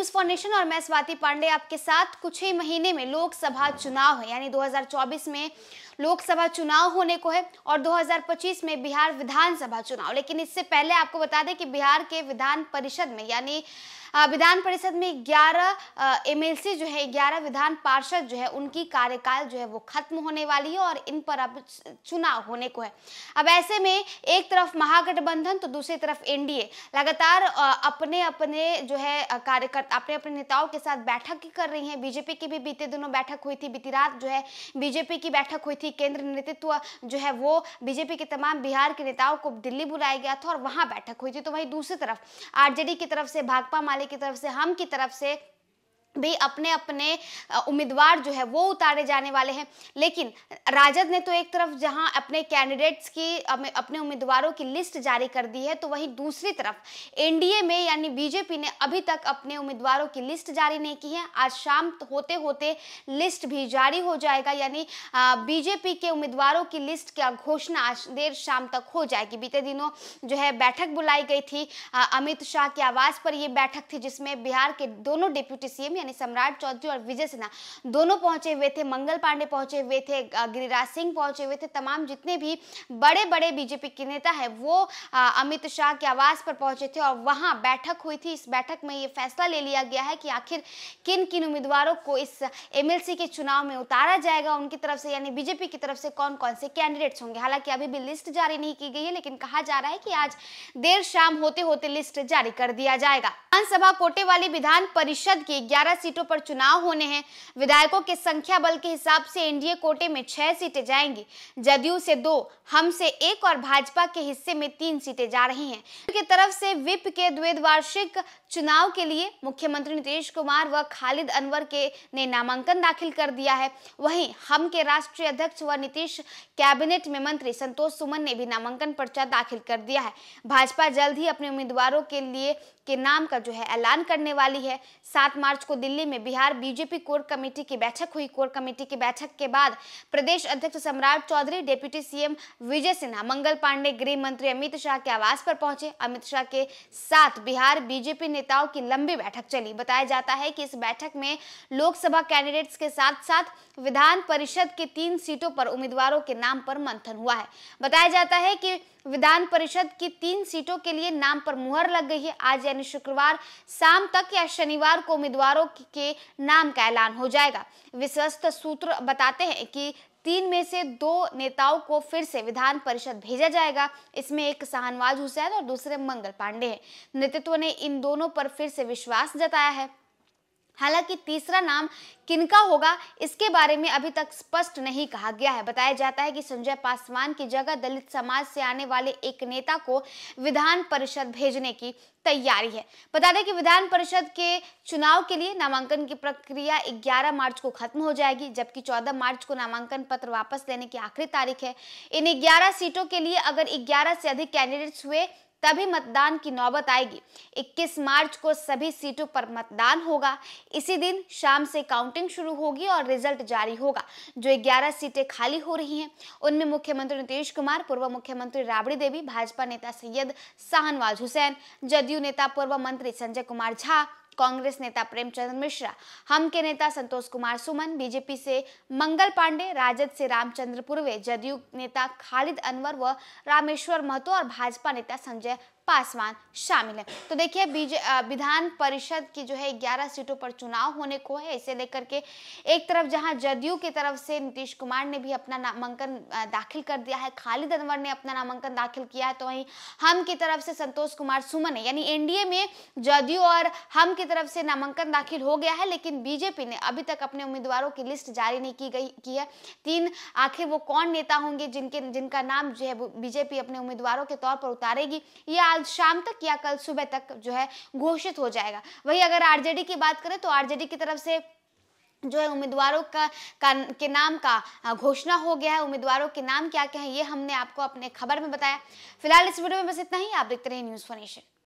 news for nation और मैं स्वाति पांडे आपके साथ कुछ ही महीने में लोकसभा चुनाव है यानी 2024 में लोकसभा चुनाव होने को है और 2025 में बिहार विधानसभा चुनाव लेकिन इससे पहले आपको बता दें कि बिहार के विधान परिषद में यानी विधान परिषद में 11 एम जो है 11 विधान पार्षद जो है उनकी कार्यकाल जो है वो खत्म होने वाली है और इन पर अब चुनाव होने को है अब ऐसे में एक तरफ महागठबंधन तो दूसरी तरफ एनडीए लगातार अपने अपने जो है कार्यकर्ता अपने अपने नेताओं के साथ बैठक कर रही हैं बीजेपी की भी बीते दिनों बैठक हुई थी बीती रात जो है बीजेपी की बैठक हुई थी केंद्र नेतृत्व जो है वो बीजेपी के तमाम बिहार के नेताओं को दिल्ली बुलाया गया था और वहां बैठक हुई थी तो वहीं दूसरी तरफ आरजेडी की तरफ से भाकपा माले की तरफ से हम की तरफ से भी अपने अपने उम्मीदवार जो है वो उतारे जाने वाले हैं लेकिन राजद ने तो एक तरफ जहां अपने कैंडिडेट्स की अपने उम्मीदवारों की लिस्ट जारी कर दी है तो वहीं दूसरी तरफ एनडीए में यानी बीजेपी ने अभी तक अपने उम्मीदवारों की लिस्ट जारी नहीं की है आज शाम होते होते लिस्ट भी जारी हो जाएगा यानी बीजेपी के उम्मीदवारों की लिस्ट का घोषणा आज देर शाम तक हो जाएगी बीते दिनों जो है बैठक बुलाई गई थी अमित शाह के आवास पर यह बैठक थी जिसमें बिहार के दोनों डिप्यूटी सीएम यानी सम्राट चौधरी और विजय सिन्हा दोनों पहुंचे हुए थे मंगल पांडे पहुंचे हुए थे गिरिराज सिंह पहुंचे हुए थे तमाम जितने भी बड़े बड़े बीजेपी के नेता है वो अमित शाह के आवास पर पहुंचे थे और वहां बैठक हुई थी इस बैठक में ये फैसला ले लिया गया है कि आखिर किन किन उम्मीदवारों को इस एम के चुनाव में उतारा जाएगा उनकी तरफ से यानी बीजेपी की तरफ से कौन कौन से कैंडिडेट्स होंगे हालांकि अभी भी लिस्ट जारी नहीं की गई है लेकिन कहा जा रहा है कि आज देर शाम होते होते लिस्ट जारी कर दिया जाएगा विधानसभा कोटे वाली विधान परिषद की 12 सीटों पर चुनाव होने हैं विधायकों के संख्या बल के हिसाब से एनडीए कोटे में छह सीटें जाएंगी जदयू से दो हम से एक और भाजपा के हिस्से में तीन सीटें जा रही हैं की तरफ से विप के द्विवार्षिक चुनाव के लिए मुख्यमंत्री नीतीश कुमार व खालिद अनवर के ने नामांकन दाखिल कर दिया है वहीं हम के राष्ट्रीय अध्यक्ष व नीतीश कैबिनेट में मंत्री संतोष सुमन ने भी नामांकन पर्चा दाखिल कर दिया है भाजपा जल्द ही अपने उम्मीदवारों के लिए के नाम का जो है ऐलान करने वाली है सात मार्च को दिल्ली में बिहार बीजेपी कोर कमेटी की बैठक हुई कोर कमेटी की बैठक के बाद प्रदेश अध्यक्ष सम्राट चौधरी डेप्यूटी सीएम विजय सिन्हा मंगल पांडे गृह मंत्री अमित शाह के आवास पर पहुंचे अमित शाह के साथ बिहार बीजेपी नेताओं की लंबी बैठक चली बताया जाता है कि इस बैठक में लोकसभा कैंडिडेट्स के साथ साथ विधान परिषद के तीन सीटों पर उम्मीदवारों के नाम पर मंथन हुआ है बताया जाता है कि विधान परिषद की तीन सीटों के लिए नाम पर मुहर लग गई है आज यानी शुक्रवार शाम तक या शनिवार को उम्मीदवारों के नाम का ऐलान हो जाएगा विश्वस्त सूत्र बताते हैं कि तीन में से दो नेताओं को फिर से विधान परिषद भेजा जाएगा इसमें एक शाहनवाज हुसैन और दूसरे मंगल पांडे हैं नेतृत्व ने इन दोनों पर फिर से विश्वास जताया है हालांकि तीसरा नाम किनका होगा इसके बारे में अभी तक स्पष्ट नहीं कहा गया है बताया जाता है कि संजय पासवान की जगह दलित समाज से आने वाले एक नेता को विधान परिषद भेजने की तैयारी है बता दें कि विधान परिषद के चुनाव के लिए नामांकन की प्रक्रिया 11 मार्च को खत्म हो जाएगी जबकि 14 मार्च को नामांकन पत्र वापस लेने की आखिरी तारीख है इन ग्यारह सीटों के लिए अगर ग्यारह से अधिक कैंडिडेट्स हुए तभी मतदान की नौबत आएगी 21 मार्च को सभी सीटों पर मतदान होगा इसी दिन शाम से काउंटिंग शुरू होगी और रिजल्ट जारी होगा जो 11 सीटें खाली हो रही हैं उनमें मुख्यमंत्री नीतीश कुमार पूर्व मुख्यमंत्री राबड़ी देवी भाजपा नेता सैयद शाहनवाज हुसैन जदयू नेता पूर्व मंत्री संजय कुमार झा कांग्रेस नेता प्रेमचंद मिश्रा हम के नेता संतोष कुमार सुमन बीजेपी से मंगल पांडे राजद से रामचंद्र पूर्वे जदयू नेता खालिद अनवर व रामेश्वर महतो और भाजपा नेता संजय पासवान शामिल हैं तो देखिए विधान परिषद की जो है 11 सीटों पर चुनाव होने को है इसे लेकर के एक तरफ जहां जदयू की तरफ से नीतीश कुमार ने भी अपना नामांकन दाखिल कर दिया है खालिद अनवर ने अपना नामांकन दाखिल किया है तो वहीं हम की तरफ से संतोष कुमार सुमन है यानी एनडीए में जदयू और हम की तरफ से नामांकन दाखिल हो गया है लेकिन बीजेपी ने अभी तक अपने उम्मीदवारों की लिस्ट जारी नहीं की गई की है तीन आखिर वो कौन नेता होंगे जिनके जिनका नाम जो है बीजेपी अपने उम्मीदवारों के तौर पर उतारेगी ये आज आज शाम तक या कल सुबह तक जो है घोषित हो जाएगा वही अगर आरजेडी की बात करें तो आरजेडी की तरफ से जो है उम्मीदवारों का, का के नाम का घोषणा हो गया है उम्मीदवारों के नाम क्या क्या है ये हमने आपको अपने खबर में बताया फिलहाल इस वीडियो में बस इतना ही आप देखते रहिए न्यूज़ फॉर नेशन